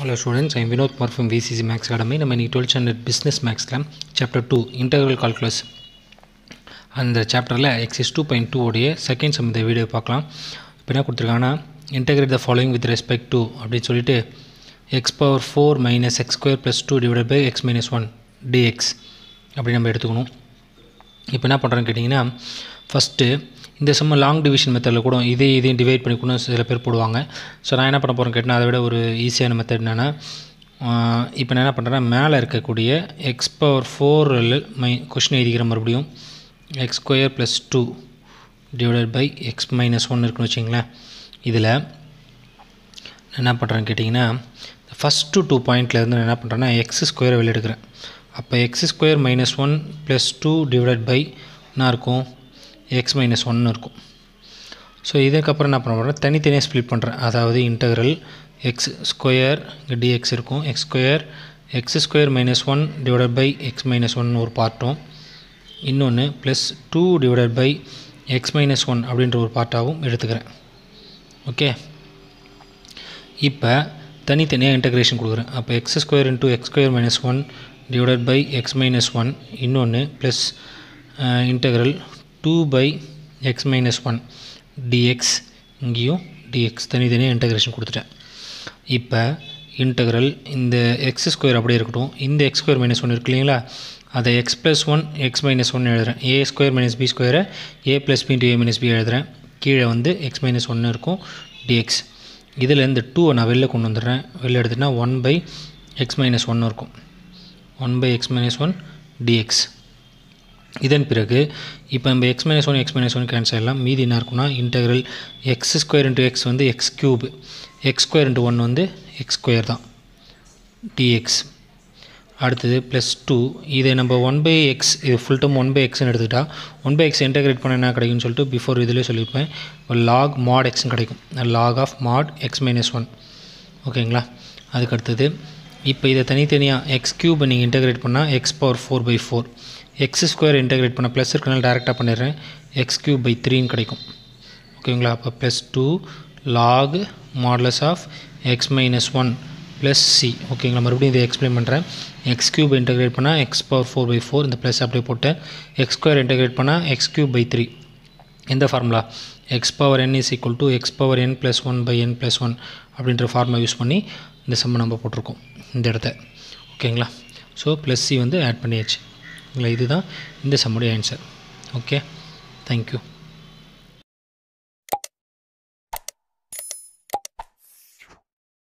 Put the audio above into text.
hello students I'm Vinod Kumar from VCC maths academy நம்ம இன்றைக்கி twelfth standard business மேக்ஸில் chapter two interval calculus அந்த சாப்டரில் எக்ஸஸ் டூ பாயிண்ட் டூ உடைய செகண்ட் சம் இந்த வீடியோ பார்க்கலாம் இப்போ என்ன கொடுத்துருக்காங்கன்னா integrate the following with respect to அப்படின்னு சொல்லிட்டு x power four minus x square plus two divide by x minus one dx அப்படி நம்ம எடுத்துக்கணும் இப்போ என்ன பண்ணுறோன்னு கேட்டிங்கன்னா ஃபஸ்ட்டு இந்த சம்மு லாங் டிவிஷன் மெத்தடில் கூட இதே இதையும் டிவைட் பண்ணி கூட சில பேர் போடுவாங்க ஸோ நான் என்ன பண்ண போகிறேன் கேட்டால் அதை விட ஒரு ஈஸியான மெத்தட் என்னென்னா இப்போ நான் என்ன பண்ணுறேன்னா மேலே இருக்கக்கூடிய எக்ஸ் பவர் ஃபோரில் மை கொஷின் எழுதிக்கிற மறுபடியும் x square plus two divided by x minus one இருக்குன்னு வச்சிங்களேன் இதில் என்ன பண்ணுறேன்னு கேட்டிங்கன்னா ஃபஸ்ட்டு டூ பாயிண்ட்லேருந்து நான் என்ன பண்ணுறேன்னா எக்ஸ் ஸ்கொயரை வெளியெடுக்கிறேன் அப்போ x square minus one plus two divided by என்ன இருக்கும் எக்ஸ் மைனஸ் ஒன்று இருக்கும் ஸோ இதுக்கப்புறம் என்ன பண்ண போகிறேன் தனித்தனியாக ஸ்ப்ளிட் பண்ணுறேன் அதாவது இன்டகரல் எக்ஸ் ஸ்கொயர் இங்கே டிஎக்ஸ் இருக்கும் x square x square minus one divided by x minus one ஒரு பார்ட்டும் இன்னொன்று plus two divided by x minus one அப்படின்ற ஒரு பார்ட்டாகவும் எடுத்துக்கிறேன் ஓகே இப்போ தனித்தனியாக இன்டகிரேஷன் கொடுக்குறேன் அப்போ x square into x square minus one divided by x minus one இன்னொன்று plus integral two by x minus one dx இங்கேயும் டிஎக்ஸ் தனித்தனியாக இன்டகிரேஷன் கொடுத்துட்டேன் இப்போ இன்டகரல் இந்த எக்ஸ் ஸ்கொயர் அப்படியே இருக்கட்டும் இந்த எக்ஸ் ஸ்கொயர் மைனஸ் ஒன் இருக்கு இல்லைங்களா அதை x plus one x minus one எழுதுகிறேன் ஏ ஸ்கொயர் மைனஸ் பி ஸ்கொயரை ஏ ப்ளஸ் பி டி ஏ மைனஸ் பி எழுதுகிறேன் கீழே வந்து எக்ஸ் மைனஸ் ஒன்று இருக்கும் டிஎக்ஸ் இதில் இந்த டூவை நான் வெளில கொண்டு வந்துடுறேன் வெளில எடுத்துகிட்டா ஒன் பை எக்ஸ் மைனஸ் ஒன்று இருக்கும் one by x minus one dx இதன் பிறகு இப்போ நம்ம x minus one x minus one cancel எல்லாம் மீதி என்ன இருக்குன்னா integral x square into x வந்து x cube x square into one வந்து எக்ஸ் ஸ்கொயர் தான் டிஎக்ஸ் அடுத்தது ப்ளஸ் டூ இதை நம்ம ஒன் பை எக்ஸ் இது ஃபுல் டைம் ஒன் பை எக்ஸ்னு எடுத்துக்கிட்டால் ஒன் பை எக்ஸ் இன்டெகிரேட் பண்ண என்ன கிடைக்கும்னு சொல்லிட்டு பிஃபோர் இதிலே சொல்லியிருப்பேன் லாக் மாட் எக்ஸ்ன்னு கிடைக்கும் log of mod x minus one ஓகேங்களா அதுக்கு அடுத்தது இப்போ இதை தனித்தனியாக எக்ஸ் க்யூப் நீங்கள் இன்டெகிரேட் பண்ணால் x power four by four x square integrate பண்ண ப்ளஸ் இருக்கனால டேரெக்டாக பண்ணிடுறேன் எக்ஸ் க்யூப் பை த்ரீன்னு கிடைக்கும் ஓகேங்களா அப்போ plus two log modulus of x minus one plus C ஓகேங்களா மறுபடியும் இதை எக்ஸ்பிளைன் பண்ணுறேன் எக்ஸ் க்யூப் இன்டெகிரேட் பண்ணால் x power four by four இந்த ப்ளஸ் அப்படியே போட்டேன் எக்ஸ் ஸ்கொயர் இன்டெகிரேட் பண்ணால் எக்ஸ் க்யூப் பை த்ரீ எந்த formula x power n is equal to x power n plus one by n plus one அப்படின்ற ஃபார்மை use பண்ணி இந்த சம்மை நம்ம போட்டிருக்கோம் இந்த இடத்த ஓகேங்களா ஸோ ப்ளஸ் சி வந்து ஆட் பண்ணியாச்சு இல்லை இதுதான் இந்த சம்முடைய ஆன்சர் ஓகே தேங்க்யூ